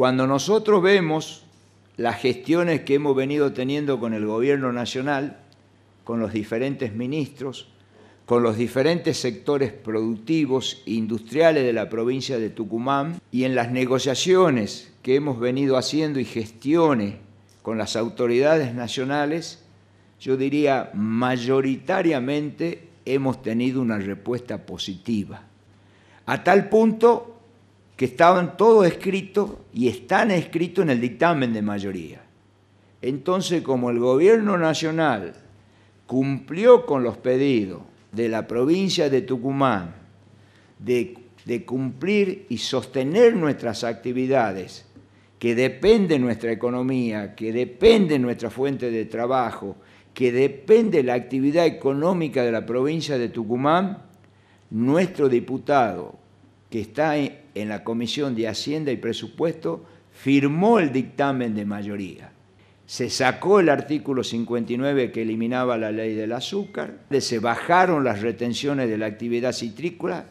Cuando nosotros vemos las gestiones que hemos venido teniendo con el gobierno nacional, con los diferentes ministros, con los diferentes sectores productivos e industriales de la provincia de Tucumán y en las negociaciones que hemos venido haciendo y gestiones con las autoridades nacionales, yo diría mayoritariamente hemos tenido una respuesta positiva. A tal punto que estaban todos escritos y están escritos en el dictamen de mayoría. Entonces, como el gobierno nacional cumplió con los pedidos de la provincia de Tucumán de, cumplir y sostener nuestras actividades, que depende nuestra economía, que depende nuestra fuente de trabajo, que depende la actividad económica de la provincia de Tucumán, nuestro diputado que está en la Comisión de Hacienda y Presupuesto, firmó el dictamen de mayoría. Se sacó el artículo 59 que eliminaba la ley del azúcar, se bajaron las retenciones de la actividad citrícola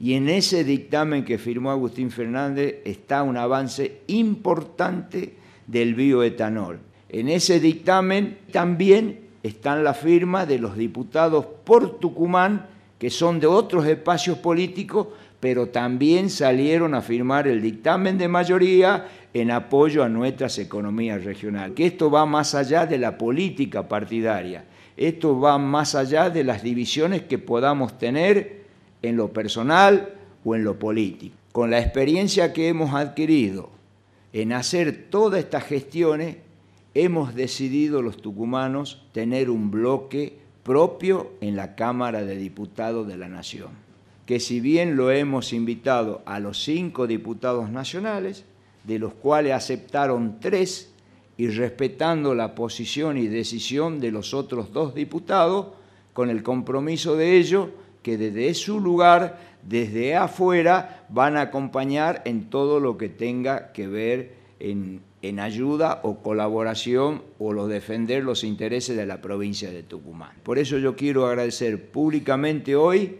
y en ese dictamen que firmó Agustín Fernández está un avance importante del bioetanol. En ese dictamen también están la firma de los diputados por Tucumán que son de otros espacios políticos, pero también salieron a firmar el dictamen de mayoría en apoyo a nuestras economías regionales. Que esto va más allá de la política partidaria, esto va más allá de las divisiones que podamos tener en lo personal o en lo político. Con la experiencia que hemos adquirido en hacer todas estas gestiones, hemos decidido los tucumanos tener un bloque propio en la Cámara de Diputados de la Nación, que si bien lo hemos invitado a los cinco diputados nacionales, de los cuales aceptaron tres, y respetando la posición y decisión de los otros dos diputados, con el compromiso de ellos que desde su lugar, desde afuera, van a acompañar en todo lo que tenga que ver en, ayuda o colaboración o los defender los intereses de la provincia de Tucumán. Por eso yo quiero agradecer públicamente hoy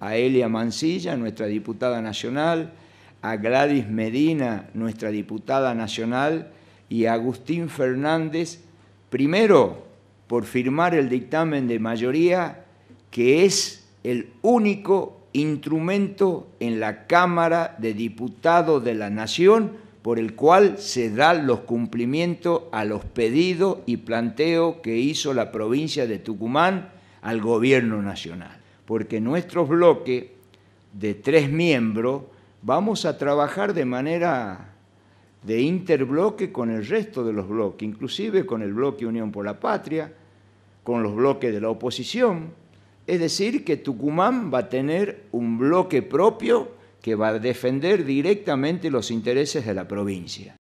a Elia Mancilla, nuestra diputada nacional, a Gladys Medina, nuestra diputada nacional, y a Agustín Fernández, primero por firmar el dictamen de mayoría, que es el único instrumento en la Cámara de Diputados de la Nación por el cual se dan los cumplimientos a los pedidos y planteos que hizo la provincia de Tucumán al gobierno nacional. Porque nuestro bloque de tres miembros vamos a trabajar de manera de interbloque con el resto de los bloques, inclusive con el bloque Unión por la Patria, con los bloques de la oposición. Es decir, que Tucumán va a tener un bloque propio que va a defender directamente los intereses de la provincia.